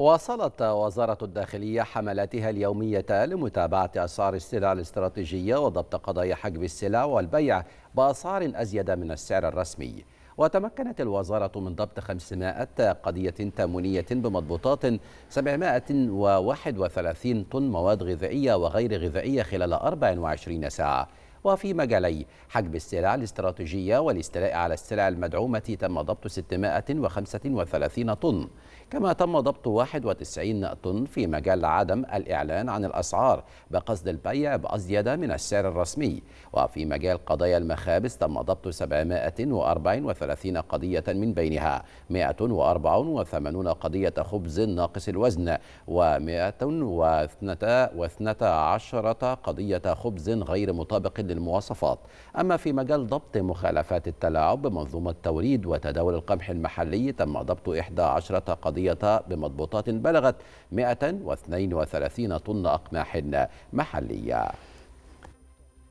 واصلت وزارة الداخلية حملاتها اليومية لمتابعة أسعار السلع الاستراتيجية وضبط قضايا حجب السلع والبيع بأسعار أزيد من السعر الرسمي وتمكنت الوزارة من ضبط 500 قضية تامونية بمضبوطات 731 طن مواد غذائية وغير غذائية خلال 24 ساعة وفي مجالي حجب السلع الاستراتيجية والاستيلاء على السلع المدعومة تم ضبط 635 طن كما تم ضبط 91 طن في مجال عدم الإعلان عن الأسعار بقصد البيع بأزيد من السعر الرسمي وفي مجال قضايا المخابز تم ضبط 734 قضية من بينها 184 قضية خبز ناقص الوزن و 112 قضية خبز غير مطابق وتحديد المواصفات أما في مجال ضبط مخالفات التلاعب بمنظومة توريد وتداول القمح المحلي تم ضبط 11 قضية بمضبوطات بلغت 132 طن أقماح محلية